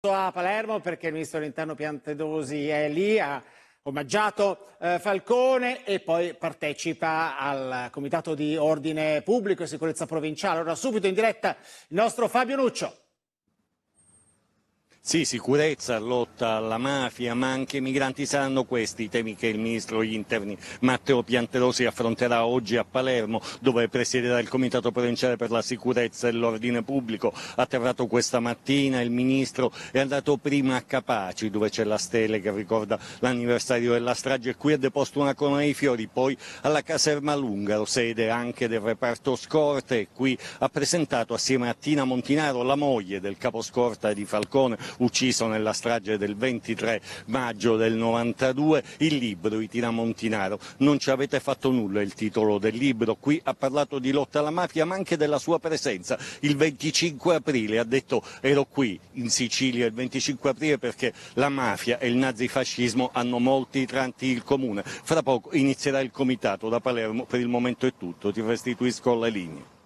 a Palermo perché il ministro dell'interno Piantedosi è lì, ha omaggiato eh, Falcone e poi partecipa al comitato di ordine pubblico e sicurezza provinciale. Ora subito in diretta il nostro Fabio Nuccio. Sì, sicurezza, lotta alla mafia, ma anche i migranti saranno questi i temi che il ministro degli interni Matteo Pianterosi affronterà oggi a Palermo, dove presiederà il Comitato Provinciale per la Sicurezza e l'Ordine Pubblico. Atterrato questa mattina il ministro è andato prima a Capaci, dove c'è la stele che ricorda l'anniversario della strage, e qui ha deposto una corona di fiori, poi alla Caserma Lungaro, sede anche del reparto scorte, e qui ha presentato assieme a Tina Montinaro, la moglie del caposcorta di Falcone, ucciso nella strage del 23 maggio del 92, il libro Itina Montinaro. Non ci avete fatto nulla il titolo del libro, qui ha parlato di lotta alla mafia ma anche della sua presenza. Il 25 aprile ha detto ero qui in Sicilia il 25 aprile perché la mafia e il nazifascismo hanno molti tranti il comune. Fra poco inizierà il comitato da Palermo, per il momento è tutto, ti restituisco le linee.